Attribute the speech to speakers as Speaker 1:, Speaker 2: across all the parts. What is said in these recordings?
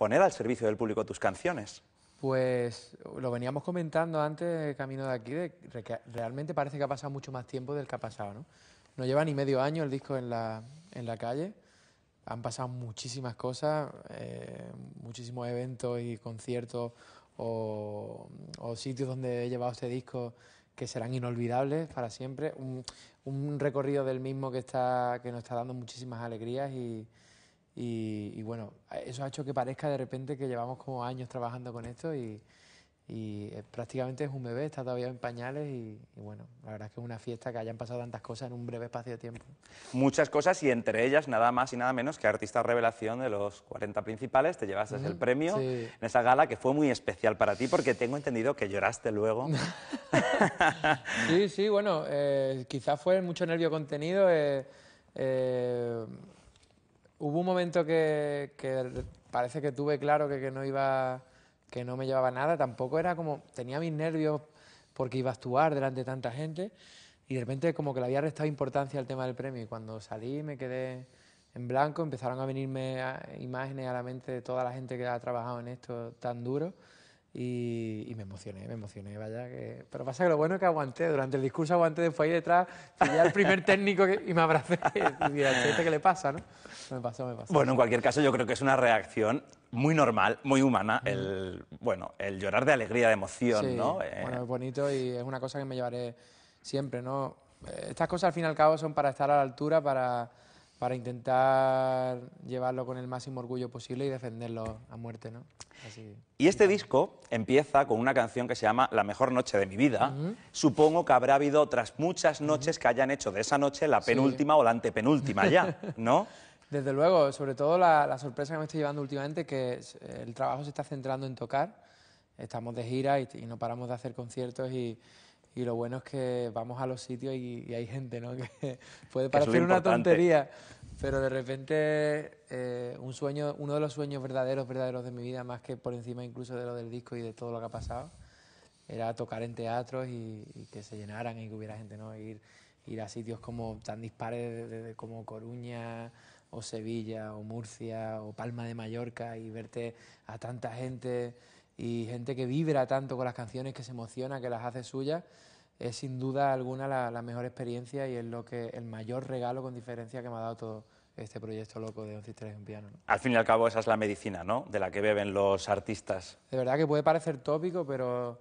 Speaker 1: poner al servicio del público tus canciones?
Speaker 2: Pues lo veníamos comentando antes, camino de aquí, de que realmente parece que ha pasado mucho más tiempo del que ha pasado, ¿no? No lleva ni medio año el disco en la, en la calle, han pasado muchísimas cosas, eh, muchísimos eventos y conciertos o, sitios donde he llevado este disco que serán inolvidables para siempre, un, un recorrido del mismo que, está, que nos está dando muchísimas alegrías y, y, bueno, eso ha hecho que parezca de repente que llevamos como años trabajando con esto y, eh, prácticamente es un bebé, está todavía en pañales y, bueno, la verdad es que es una fiesta que hayan pasado tantas cosas en un breve espacio de tiempo.
Speaker 1: Muchas cosas y entre ellas nada más y nada menos que Artista Revelación de los 40 principales, te llevaste el mm, premio en esa gala que fue muy especial para ti porque tengo entendido que lloraste luego.
Speaker 2: sí, sí, bueno, eh, quizás fue mucho nervio contenido. Eh, eh Hubo un momento que, parece que tuve claro que, no iba, que no me llevaba nada. Tampoco era como, tenía mis nervios porque iba a actuar delante de tanta gente y de repente como que le había restado importancia al tema del premio. Y cuando salí me quedé en blanco, empezaron a venirme imágenes a la mente de toda la gente que ha trabajado en esto tan duro. Y, me emocioné, me emocioné, vaya que... Pero pasa que lo bueno es que aguanté, durante el discurso aguanté, después ahí detrás, fui al primer técnico y me abracé y dije, este que le pasa, ¿no? Me pasó, me pasó.
Speaker 1: Bueno, en cualquier caso yo creo que es una reacción muy normal, muy humana, el, bueno, el llorar de alegría, de emoción, ¿no? Eh, bueno, es
Speaker 2: bonito y es una cosa que me llevaré siempre, ¿no? Eh, estas cosas al fin y al cabo son para estar a la altura, para para intentar llevarlo con el máximo orgullo posible y defenderlo a muerte, ¿no?
Speaker 1: Y este disco empieza con una canción que se llama La mejor noche de mi vida. Supongo que habrá habido otras muchas noches que hayan hecho de esa noche la penúltima o la antepenúltima ya, ¿no?
Speaker 2: Desde luego, sobre todo la, sorpresa que me estoy llevando últimamente que el trabajo se está centrando en tocar. Estamos de gira y no paramos de hacer conciertos y y lo bueno es que vamos a los sitios y, hay gente, ¿no? Que puede parecer una tontería, pero de repente eh, un sueño, uno de los sueños verdaderos, verdaderos de mi vida, más que por encima incluso de lo del disco y de todo lo que ha pasado, era tocar en teatros y, que se llenaran y que hubiera gente, ¿no? Ir, ir a sitios como tan dispares como Coruña o Sevilla o Murcia o Palma de Mallorca y verte a tanta gente y gente que vibra tanto con las canciones, que se emociona, que las hace suyas, es sin duda alguna la, mejor experiencia y es lo que el mayor regalo con diferencia que me ha dado todo, este proyecto loco de 11 y en piano.
Speaker 1: Al fin y al cabo esa es la medicina, ¿no? De la que beben los artistas.
Speaker 2: De verdad que puede parecer tópico, pero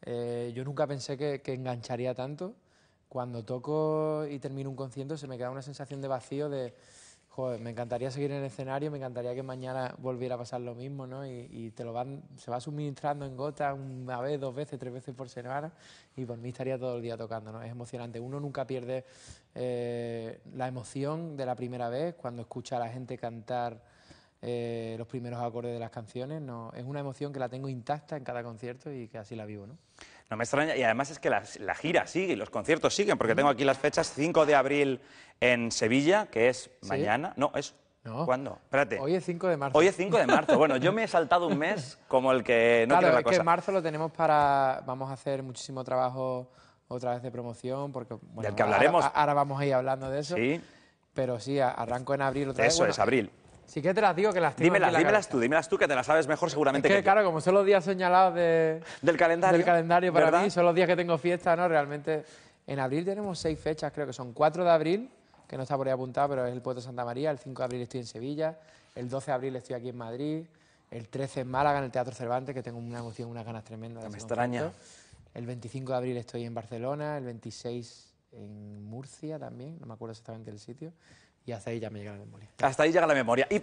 Speaker 2: eh, yo nunca pensé que, que, engancharía tanto. Cuando toco y termino un concierto se me queda una sensación de vacío de pues me encantaría seguir en el escenario, me encantaría que mañana volviera a pasar lo mismo, ¿no? Y, te lo van, se va suministrando en gota una vez, dos veces, tres veces por semana y por mí estaría todo el día tocando, ¿no? Es emocionante. Uno nunca pierde eh, la emoción de la primera vez cuando escucha a la gente cantar eh, los primeros acordes de las canciones, Es una emoción que la tengo intacta en cada concierto y que así la vivo, ¿no?
Speaker 1: No me extraña, y además es que la, gira sigue, y los conciertos siguen, porque tengo aquí las fechas, 5 de abril en Sevilla, que es mañana, no, es ¿Cuándo?
Speaker 2: Espérate. Hoy es 5 de marzo. Hoy es 5 de marzo. Bueno,
Speaker 1: yo me he saltado un mes como el que no claro, es cosa. que
Speaker 2: marzo lo tenemos para... Vamos a hacer muchísimo trabajo otra vez de promoción, porque... Bueno, que hablaremos. Ahora, vamos a ir hablando de eso. Sí. Pero sí, arranco en abril otra eso Eso es, abril. Sí que te las digo que las tengo Dímelas, tú, tú, que
Speaker 1: te las sabes mejor seguramente que, claro,
Speaker 2: como son los días señalados Del calendario, del calendario para mí, son los días que tengo fiesta, ¿no? Realmente, en abril tenemos seis fechas, creo que son 4 de abril, que no está por ahí apuntado, pero es el Pueblo de Santa María, el 5 de abril estoy en Sevilla, el 12 de abril estoy aquí en Madrid, el 13 en Málaga, en el Teatro Cervantes, que tengo una emoción, unas ganas tremendas. Me extraña. El 25 de abril estoy en Barcelona, el 26 en Murcia también, no me acuerdo exactamente el sitio y hasta ahí ya me llega la memoria.
Speaker 1: Hasta ahí llega la memoria.